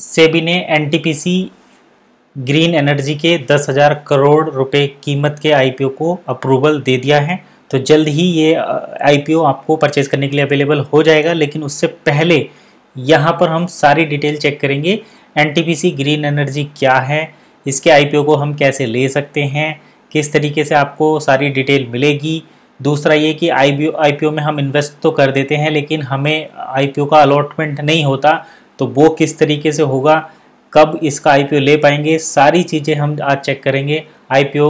सेबी ने N green energy के दस हज़ार करोड़ रुपए कीमत के आईपीओ को अप्रूवल दे दिया है तो जल्द ही ये आईपीओ आपको परचेज़ करने के लिए अवेलेबल हो जाएगा लेकिन उससे पहले यहाँ पर हम सारी डिटेल चेक करेंगे एन ग्रीन एनर्जी क्या है इसके आईपीओ को हम कैसे ले सकते हैं किस तरीके से आपको सारी डिटेल मिलेगी दूसरा ये कि आई आईपीओ में हम इन्वेस्ट तो कर देते हैं लेकिन हमें आईपीओ का अलॉटमेंट नहीं होता तो वो किस तरीके से होगा कब इसका आईपीओ ले पाएंगे सारी चीज़ें हम आज चेक करेंगे आईपीओ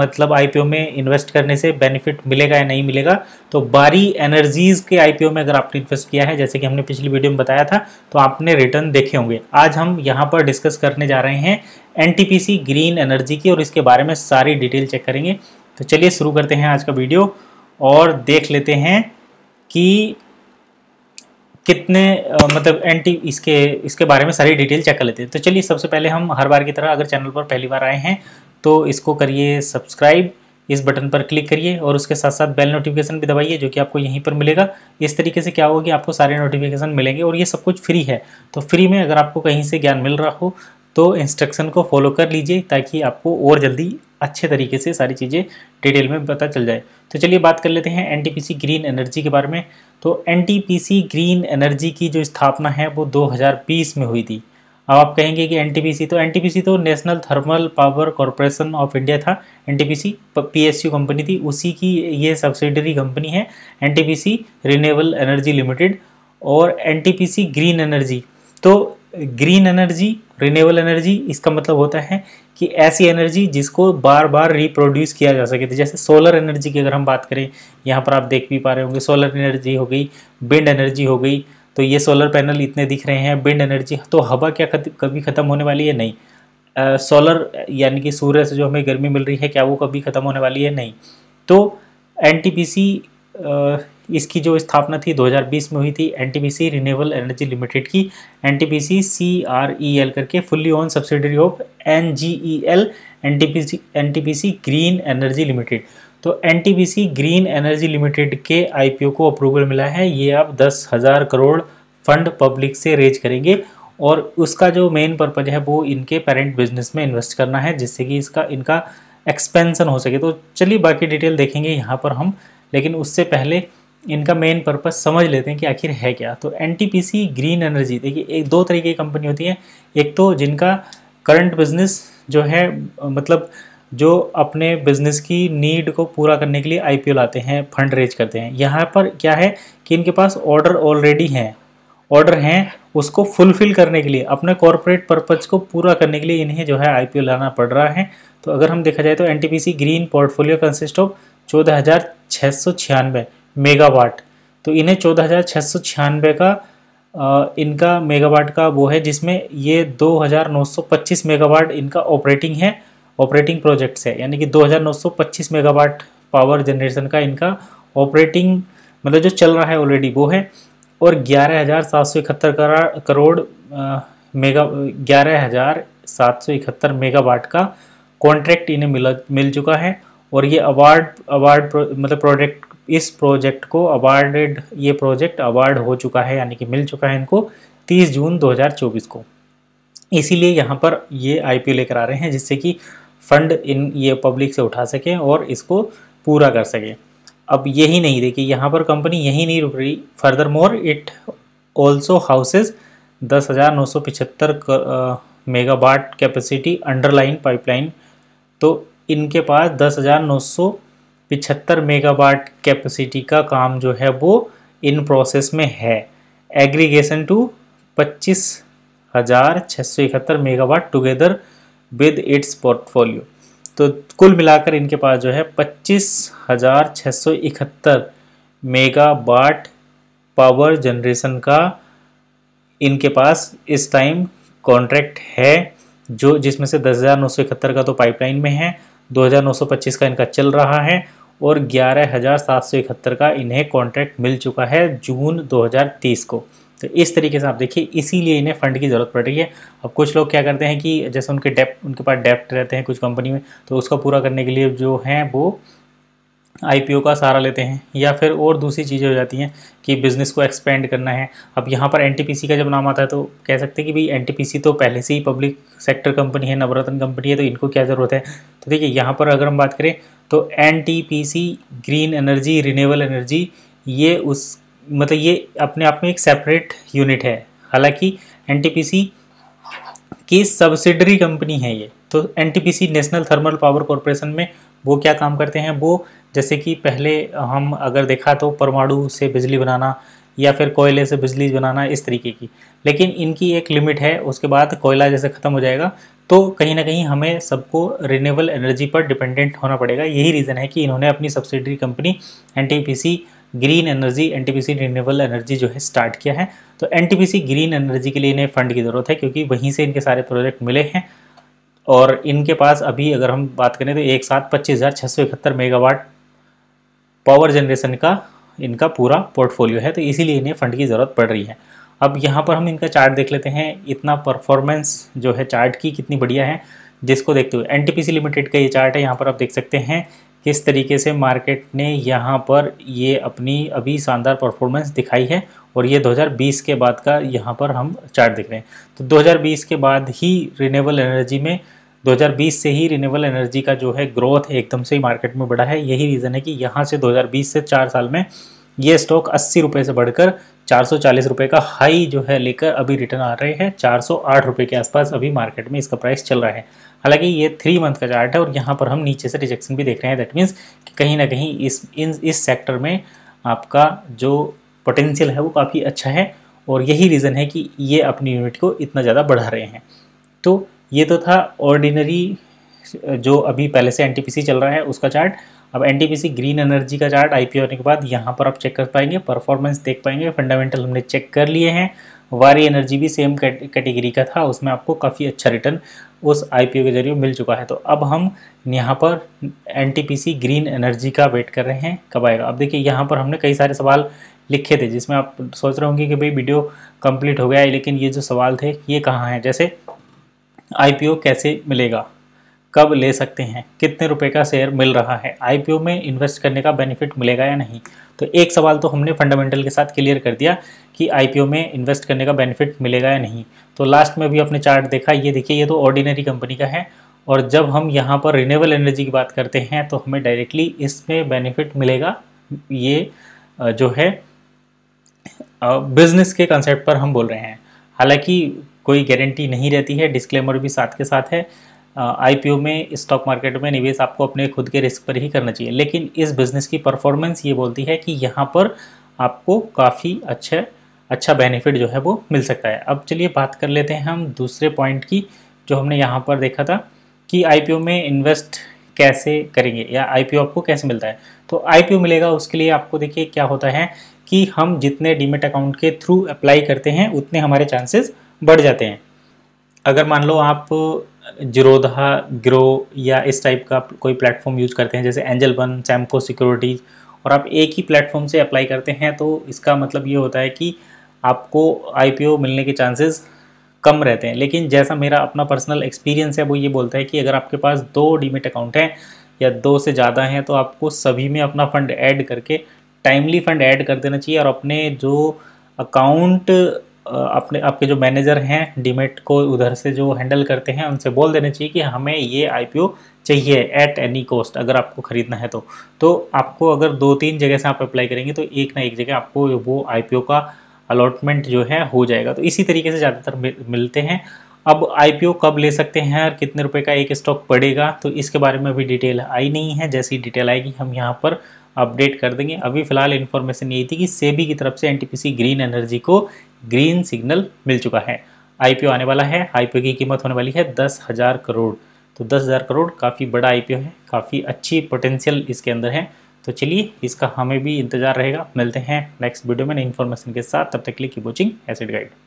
मतलब आईपीओ में इन्वेस्ट करने से बेनिफिट मिलेगा या नहीं मिलेगा तो बारी एनर्जीज़ के आईपीओ में अगर आपने इन्वेस्ट किया है जैसे कि हमने पिछली वीडियो में बताया था तो आपने रिटर्न देखे होंगे आज हम यहाँ पर डिस्कस करने जा रहे हैं एनटीपीसी ग्रीन एनर्जी की और इसके बारे में सारी डिटेल चेक करेंगे तो चलिए शुरू करते हैं आज का वीडियो और देख लेते हैं कि कितने आ, मतलब एंटी इसके इसके बारे में सारी डिटेल चेक कर लेते हैं तो चलिए सबसे पहले हम हर बार की तरह अगर चैनल पर पहली बार आए हैं तो इसको करिए सब्सक्राइब इस बटन पर क्लिक करिए और उसके साथ साथ बेल नोटिफिकेशन भी दबाइए जो कि आपको यहीं पर मिलेगा इस तरीके से क्या होगा कि आपको सारे नोटिफिकेशन मिलेंगे और ये सब कुछ फ्री है तो फ्री में अगर आपको कहीं से ज्ञान मिल रहा हो तो इंस्ट्रक्शन को फॉलो कर लीजिए ताकि आपको और जल्दी अच्छे तरीके से सारी चीज़ें डिटेल में पता चल जाए तो चलिए बात कर लेते हैं एनटीपीसी ग्रीन एनर्जी के बारे में तो एनटीपीसी ग्रीन एनर्जी की जो स्थापना है वो 2020 में हुई थी अब आप कहेंगे कि एनटीपीसी तो एनटीपीसी तो national thermal power corporation of India था एनटीपीसी पीएसयू कंपनी थी उसी की ये सब्सिडरी कंपनी है एन रिन्यूएबल एनर्जी लिमिटेड और एन ग्रीन एनर्जी तो ग्रीन एनर्जी रिन्यूएबल एनर्जी इसका मतलब होता है कि ऐसी एनर्जी जिसको बार बार रिप्रोड्यूस किया जा सके तो जैसे सोलर एनर्जी की अगर हम बात करें यहाँ पर आप देख भी पा रहे होंगे सोलर एनर्जी हो गई विंड एनर्जी हो गई तो ये सोलर पैनल इतने दिख रहे हैं विंड एनर्जी तो हवा क्या खत, कभी ख़त्म होने वाली है नहीं सोलर यानी कि सूर्य से जो हमें गर्मी मिल रही है क्या वो कभी ख़त्म होने वाली है नहीं तो एन इसकी जो स्थापना थी 2020 में हुई थी एनटीपीसी रिन्यूएबल एनर्जी लिमिटेड की ई एल e करके fully own subsidiary of N G T P C green energy limited तो सी ग्रीन एनर्जी लिमिटेड के आई को अप्रूवल मिला है ये आप दस हज़ार करोड़ फंड पब्लिक से रेज करेंगे और उसका जो मेन पर्पज है वो इनके पेरेंट बिजनेस में इन्वेस्ट करना है जिससे कि इसका इनका एक्सपेंसन हो सके तो चलिए बाकी डिटेल देखेंगे यहाँ पर हम लेकिन उससे पहले इनका मेन पर्पज़ समझ लेते हैं कि आखिर है क्या तो एन ग्रीन एनर्जी देखिए एक दो तरीके की कंपनी होती है एक तो जिनका करंट बिजनेस जो है मतलब जो अपने बिजनेस की नीड को पूरा करने के लिए आई लाते हैं फंड रेज करते हैं यहाँ पर क्या है कि इनके पास ऑर्डर ऑलरेडी हैं ऑर्डर हैं उसको फुलफिल करने के लिए अपने कॉरपोरेट पर्पज़ को पूरा करने के लिए इन्हें जो है आई लाना पड़ रहा है तो अगर हम देखा जाए तो N green portfolio consist of चौदह हज़ार छः सौ छियानवे मेगावाट तो इन्हें चौदह हज़ार सौ का इनका मेगावाट का वो है जिसमें ये दो हज़ार नौ सौ पच्चीस मेगावाट इनका ऑपरेटिंग है ऑपरेटिंग प्रोजेक्ट्स है यानी कि दो हज़ार नौ सौ पच्चीस मेगावाट पावर जनरेशन का इनका ऑपरेटिंग मतलब जो चल रहा है ऑलरेडी वो है और ग्यारह हज़ार सात सौ इकहत्तर करोड़ मेगा ग्यारह हज़ार सात सौ इकहत्तर मेगावाट का कॉन्ट्रैक्ट इन्हें मिला मिल चुका है और ये अवार्ड अवार्ड प्रो, मतलब प्रोजेक्ट इस प्रोजेक्ट को अवार्डेड ये प्रोजेक्ट अवार्ड हो चुका है यानी कि मिल चुका है इनको 30 जून 2024 को इसीलिए यहाँ पर ये आईपीओ लेकर आ रहे हैं जिससे कि फंड इन ये पब्लिक से उठा सकें और इसको पूरा कर सकें अब यही नहीं देखिए यहाँ पर कंपनी यही नहीं रुक रही furthermore it also houses दस हज़ार नौ सौ पिछहत्तर मेगावाट कैपेसिटी अंडरलाइन पाइपलाइन तो इनके पास दस हज़ार नौ सौ पिछहत्तर मेगावाट कैपेसिटी का काम जो है वो इन प्रोसेस में है एग्रीगेशन टू पच्चीस हज़ार छः सौ इकहत्तर megawatt together with its portfolio तो कुल मिलाकर इनके पास जो है पच्चीस हज़ार छः सौ इकहत्तर मेगावाट पावर जनरेशन का इनके पास इस टाइम कॉन्ट्रैक्ट है जो जिसमें से दस हज़ार नौ सौ इकहत्तर का तो पाइपलाइन में है दो हज़ार नौ सौ पच्चीस का इनका चल रहा है और ग्यारह हज़ार सात सौ इकहत्तर का इन्हें कॉन्ट्रैक्ट मिल चुका है जून 2030 को तो इस तरीके से आप देखिए इसीलिए इन्हें फंड की ज़रूरत पड़ रही है अब कुछ लोग क्या करते हैं कि जैसे उनके डेप्ट उनके पास डेप्ट रहते हैं कुछ कंपनी में तो उसका पूरा करने के लिए जो हैं वो आईपीओ का सहारा लेते हैं या फिर और दूसरी चीज़ें हो जाती हैं कि बिज़नेस को एक्सपेंड करना है अब यहाँ पर एनटीपीसी का जब नाम आता है तो कह सकते हैं कि भाई एनटीपीसी तो पहले से ही पब्लिक सेक्टर कंपनी है नवरत्न कंपनी है तो इनको क्या ज़रूरत है तो देखिए यहाँ पर अगर हम बात करें तो N green energy renewable energy ये उस मतलब ये अपने आप में एक सेपरेट यूनिट है हालांकि एन की सब्सिडरी कंपनी है ये तो N national thermal power corporation में वो क्या काम करते हैं वो जैसे कि पहले हम अगर देखा तो परमाणु से बिजली बनाना या फिर कोयले से बिजली बनाना इस तरीके की लेकिन इनकी एक लिमिट है उसके बाद कोयला जैसे ख़त्म हो जाएगा तो कहीं ना कहीं हमें सबको रिन्यूएबल एनर्जी पर डिपेंडेंट होना पड़ेगा यही रीज़न है कि इन्होंने अपनी subsidiary company N green energy N renewable energy जो है स्टार्ट किया है तो एन ग्रीन एनर्जी के लिए इन्हें फ़ंड की ज़रूरत है क्योंकि वहीं से इनके सारे प्रोजेक्ट मिले हैं और इनके पास अभी अगर हम बात करें तो एक साथ पच्चीस हज़ार छः सौ इकहत्तर मेगावाट पावर जनरेशन का इनका पूरा पोर्टफोलियो है तो इसीलिए इन्हें फ़ंड की ज़रूरत पड़ रही है अब यहाँ पर हम इनका चार्ट देख लेते हैं इतना परफॉर्मेंस जो है चार्ट की कितनी बढ़िया है जिसको देखते हुए एन लिमिटेड का ये चार्ट है यहाँ पर आप देख सकते हैं किस तरीके से मार्केट ने यहाँ पर ये अपनी अभी शानदार परफॉर्मेंस दिखाई है और ये 2020 के बाद का यहाँ पर हम चार्ट देख रहे हैं तो 2020 के बाद ही रिनेबल एनर्जी में 2020 से ही रिनेबल एनर्जी का जो है ग्रोथ एकदम से ही मार्केट में बढ़ा है यही रीज़न है कि यहाँ से 2020 से चार साल में ये स्टॉक अस्सी रुपये से बढ़कर चार सौ का हाई जो है लेकर अभी रिटर्न आ रहे हैं चार सौ के आसपास अभी मार्केट में इसका प्राइस चल रहा है हालांकि ये थ्री मंथ का चार्ट है और यहाँ पर हम नीचे से रिजेक्शन भी देख रहे हैं दैट मीन्स कि कहीं ना कहीं इस इन इस सेक्टर में आपका जो पोटेंशियल है वो काफ़ी अच्छा है और यही रीज़न है कि ये अपनी यूनिट को इतना ज़्यादा बढ़ा रहे हैं तो ये तो था ऑर्डिनरी जो अभी पहले से एन चल रहा है उसका चार्ट अब एनटीपीसी ग्रीन एनर्जी का चार्ट आईपीओ होने के बाद यहाँ पर आप चेक कर पाएंगे परफॉर्मेंस देख पाएंगे फंडामेंटल हमने चेक कर लिए हैं वारी एनर्जी भी सेम कैटेगरी का था उसमें आपको काफ़ी अच्छा रिटर्न उस आईपीओ के जरिए मिल चुका है तो अब हम यहाँ पर एनटीपीसी ग्रीन एनर्जी का वेट कर रहे हैं कब आएगा अब देखिए यहाँ पर हमने कई सारे सवाल लिखे थे जिसमें आप सोच रहे होंगे कि भाई वीडियो कंप्लीट हो गया है लेकिन ये जो सवाल थे ये कहाँ हैं जैसे आईपीओ कैसे मिलेगा कब ले सकते हैं कितने रुपए का शेयर मिल रहा है आईपीओ में इन्वेस्ट करने का बेनिफिट मिलेगा या नहीं तो एक सवाल तो हमने फंडामेंटल के साथ क्लियर कर दिया कि आईपीओ में इन्वेस्ट करने का बेनिफिट मिलेगा या नहीं तो लास्ट में भी अपने चार्ट देखा ये देखिए ये तो ऑर्डिनरी कंपनी का है और जब हम यहाँ पर रिन्यूएबल एनर्जी की बात करते हैं तो हमें डायरेक्टली इसमें बेनिफिट मिलेगा ये जो है बिजनेस के कंसेप्ट पर हम बोल रहे हैं हालांकि कोई गारंटी नहीं रहती है डिस्क्लेमर भी साथ के साथ है आईपीओ में स्टॉक मार्केट में निवेश आपको अपने खुद के रिस्क पर ही करना चाहिए लेकिन इस बिज़नेस की परफॉर्मेंस ये बोलती है कि यहाँ पर आपको काफ़ी अच्छा अच्छा बेनिफिट जो है वो मिल सकता है अब चलिए बात कर लेते हैं हम दूसरे पॉइंट की जो हमने यहाँ पर देखा था कि आई में इन्वेस्ट कैसे करेंगे या आई आपको कैसे मिलता है तो आई मिलेगा उसके लिए आपको देखिए क्या होता है कि हम जितने डीमेट अकाउंट के थ्रू अप्लाई करते हैं उतने हमारे चांसेस बढ़ जाते हैं अगर मान लो आप जिरोधा ग्रो या इस टाइप का कोई प्लेटफॉर्म यूज करते हैं जैसे एंजल वन सैमको सिक्योरिटीज़ और आप एक ही प्लेटफॉर्म से अप्लाई करते हैं तो इसका मतलब ये होता है कि आपको आई मिलने के चांसेस कम रहते हैं लेकिन जैसा मेरा अपना पर्सनल एक्सपीरियंस है वो ये बोलता है कि अगर आपके पास दो डीमेट अकाउंट हैं या दो से ज़्यादा हैं तो आपको सभी में अपना फ़ंड ऐड करके टाइमली फ़ंड ऐड कर देना चाहिए और अपने जो अकाउंट अपने आपके जो मैनेजर हैं डीमेट को उधर से जो हैंडल करते हैं उनसे बोल देना चाहिए कि हमें ये आईपीओ चाहिए एट एनी कॉस्ट अगर आपको ख़रीदना है तो तो आपको अगर दो तीन जगह से आप अप्लाई करेंगे तो एक ना एक जगह आपको वो आईपीओ का अलॉटमेंट जो है हो जाएगा तो इसी तरीके से ज़्यादातर मिलते हैं अब आई कब ले सकते हैं और कितने रुपये का एक स्टॉक पड़ेगा तो इसके बारे में अभी डिटेल आई नहीं है जैसी डिटेल आएगी हम यहाँ पर अपडेट कर देंगे अभी फ़िलहाल इन्फॉर्मेशन यही थी कि सेबी की तरफ से एनटीपीसी ग्रीन एनर्जी को ग्रीन सिग्नल मिल चुका है आईपीओ आने वाला है आईपीओ की कीमत होने वाली है दस हज़ार करोड़ तो दस हज़ार करोड़ काफ़ी बड़ा आईपीओ है काफ़ी अच्छी पोटेंशियल इसके अंदर है तो चलिए इसका हमें भी इंतजार रहेगा मिलते हैं नेक्स्ट वीडियो में नई इन्फॉर्मेशन के साथ तब तक के लिए की वॉचिंग एसिड गाइड